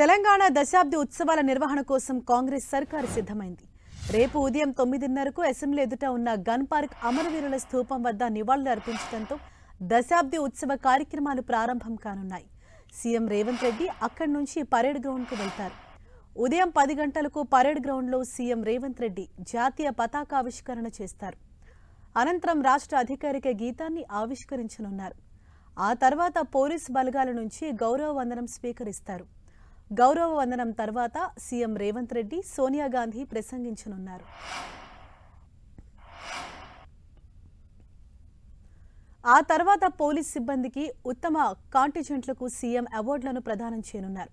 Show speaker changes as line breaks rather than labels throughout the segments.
తెలంగాణ దశాబ్ది ఉత్సవాల నిర్వహణ కోసం కాంగ్రెస్ సర్కారు సిద్ధమైంది రేపు ఉదయం తొమ్మిదిన్నరకు అసెంబ్లీ ఎదుట ఉన్న గన్ పార్క్ అమరవీరుల స్థూపం వద్ద నివాళులు అర్పించడంతో దశాబ్ది ఉత్సవ కార్యక్రమాలు ప్రారంభం కానున్నాయి సీఎం రేవంత్ రెడ్డి అక్కడి నుంచి పరేడ్ గ్రౌండ్కు వెళ్తారు ఉదయం పది గంటలకు పరేడ్ గ్రౌండ్లో సీఎం రేవంత్ రెడ్డి జాతీయ పతాకావిష్కరణ చేస్తారు అనంతరం రాష్ట్ర అధికారిక గీతాన్ని ఆవిష్కరించనున్నారు ఆ తర్వాత పోలీస్ బలగాల నుంచి గౌరవ వందనం స్వీకరిస్తారు గౌరవ వందనం తర్వాత సీఎం రేవంత్ రెడ్డి సోనియా గాంధీ ప్రసంగించనున్నారు ఆ తర్వాత పోలీస్ సిబ్బందికి ఉత్తమ కాంటిజెంట్లకు సీఎం అవార్డులను ప్రదానం చేయనున్నారు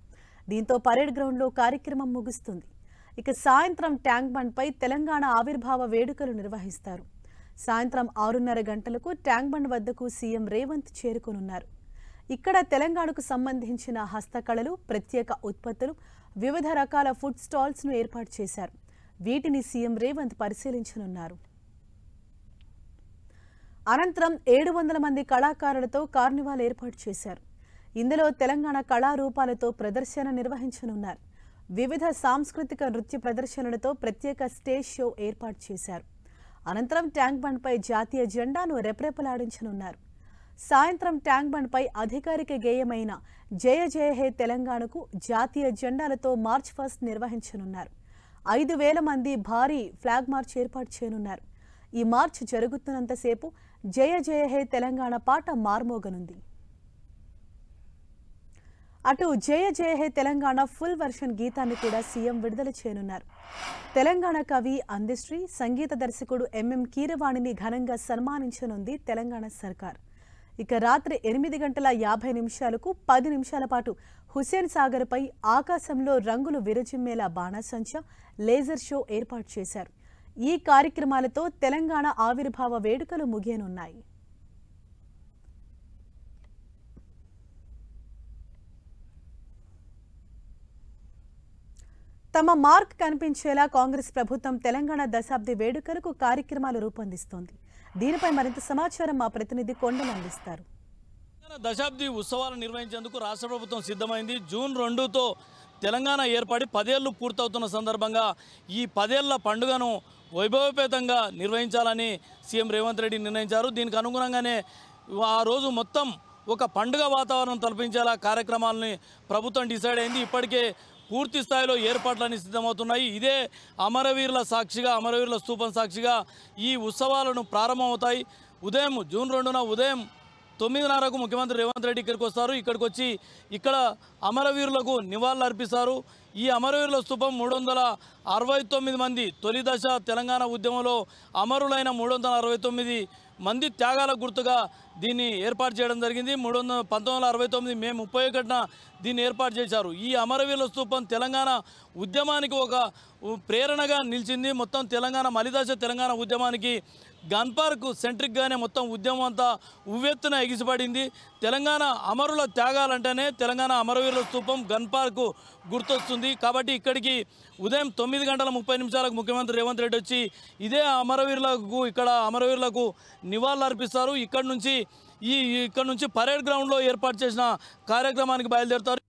దీంతో పరేడ్ గ్రౌండ్లో కార్యక్రమం ముగుస్తుంది ఇక సాయంత్రం ట్యాంక్ బండ్పై తెలంగాణ ఆవిర్భావ వేడుకలు నిర్వహిస్తారు సాయంత్రం ఆరున్నర గంటలకు ట్యాంక్ బండ్ వద్దకు సీఎం రేవంత్ చేరుకోనున్నారు ఇక్కడ తెలంగాణకు సంబంధించిన హస్తకళలు ప్రత్యేక ఉత్పత్తులు వివిధ రకాల ఫుడ్ స్టాల్స్ను ఏర్పాటు చేశారు వీటిని సీఎం రేవంత్ పరిశీలించనున్నారు అనంతరం ఏడు వందల మంది కళాకారులతో కార్నివాల్ ఏర్పాటు చేశారు ఇందులో తెలంగాణ కళారూపాలతో ప్రదర్శన నిర్వహించనున్నారు వివిధ సాంస్కృతిక నృత్య ప్రదర్శనలతో ప్రత్యేక స్టేజ్ షో ఏర్పాటు చేశారు అనంతరం ట్యాంక్ బండ్పై జాతీయ జెండాను రెపరెపలాడించనున్నారు సాయంత్రం ట్యాంక్ బండ్పై అధికారిక గేయమైన జయ జయ హే తెలంగాణకు జాతీయ జెండాలతో మార్చ్ ఫస్ట్ నిర్వహించనున్నారు ఐదు వేల మంది భారీ ఫ్లాగ్ మార్చ్ ఏర్పాటు చేయనున్నారు ఈ మార్చ్ జరుగుతున్నంతసేపు జయ జయ హే తెలంగాణ పాట మార్మోగనుంది అటు జయ జయ హే తెలంగాణ ఫుల్ వర్షన్ గీతాన్ని కూడా సీఎం విడుదల చేయనున్నారు తెలంగాణ కవి అందిశ్రీ సంగీత దర్శకుడు ఎంఎం కీరవాణిని ఘనంగా సన్మానించనుంది తెలంగాణ సర్కార్ ఇక రాత్రి ఎనిమిది గంటల యాభై నిమిషాలకు పది నిమిషాల పాటు హుసేన్ సాగర్పై ఆకాశంలో రంగులు విరచిమ్మేలా బాణాసంచ లేజర్ షో ఏర్పాటు చేశారు ఈ కార్యక్రమాలతో తెలంగాణ ఆవిర్భావ వేడుకలు ముగియనున్నాయి తమ మార్క్ కనిపించేలా కాంగ్రెస్ ప్రభుత్వం తెలంగాణ దశాబ్ది వేడుకలకు కార్యక్రమాలు రూపొందిస్తోంది దీనిపై మరింత సమాచారం మా ప్రతినిధి కొండలు అందిస్తారు
దశాబ్ది ఉత్సవాలు నిర్వహించేందుకు రాష్ట్ర ప్రభుత్వం సిద్ధమైంది జూన్ రెండుతో తెలంగాణ ఏర్పడి పదేళ్లు పూర్తవుతున్న సందర్భంగా ఈ పదేళ్ల పండుగను వైభవపేతంగా నిర్వహించాలని సీఎం రేవంత్ రెడ్డి నిర్ణయించారు దీనికి అనుగుణంగానే ఆ రోజు మొత్తం ఒక పండుగ వాతావరణం తలపించేలా కార్యక్రమాలని ప్రభుత్వం డిసైడ్ అయింది ఇప్పటికే పూర్తి స్థాయిలో ఏర్పాట్లన్నీ సిద్ధమవుతున్నాయి ఇదే అమరవీరుల సాక్షిగా అమరవీరుల స్థూపం సాక్షిగా ఈ ఉత్సవాలను ప్రారంభమవుతాయి ఉదయం జూన్ రెండున ఉదయం తొమ్మిదిన్నరకు ముఖ్యమంత్రి రేవంత్ రెడ్డి ఇక్కడికి వస్తారు ఇక్కడికి వచ్చి ఇక్కడ అమరవీరులకు నివాళులు అర్పిస్తారు ఈ అమరవీరుల స్థూపం మూడు వందల అరవై తొమ్మిది మంది తొలి దశ తెలంగాణ ఉద్యమంలో అమరులైన మూడు వందల అరవై తొమ్మిది మంది త్యాగాల గుర్తుగా దీన్ని ఏర్పాటు చేయడం జరిగింది మూడు వందల పంతొమ్మిది వందల అరవై తొమ్మిది మే ముప్పై ఒకటిన దీన్ని ఏర్పాటు చేశారు ఈ అమరవీరుల స్థూపం తెలంగాణ ఉద్యమానికి ఒక ప్రేరణగా నిలిచింది మొత్తం తెలంగాణ మలిదశ తెలంగాణ ఉద్యమానికి గన్ పార్క్ సెంట్రిక్గానే మొత్తం ఉద్యమం అంతా ఉవ్వెత్తున ఎగిసిపడింది తెలంగాణ అమరుల త్యాగాలంటేనే తెలంగాణ అమరవీరుల స్థూపం గన్ పార్క్ గుర్తొస్తుంది ఉంది కాబట్టి ఇక్కడికి ఉదయం తొమ్మిది గంటల ముప్పై నిమిషాలకు ముఖ్యమంత్రి రేవంత్ రెడ్డి వచ్చి ఇదే అమరవీరులకు ఇక్కడ అమరవీరులకు నివాళులర్పిస్తారు ఇక్కడ నుంచి ఈ ఇక్కడ నుంచి పరేడ్ గ్రౌండ్లో ఏర్పాటు చేసిన కార్యక్రమానికి బయలుదేరుతారు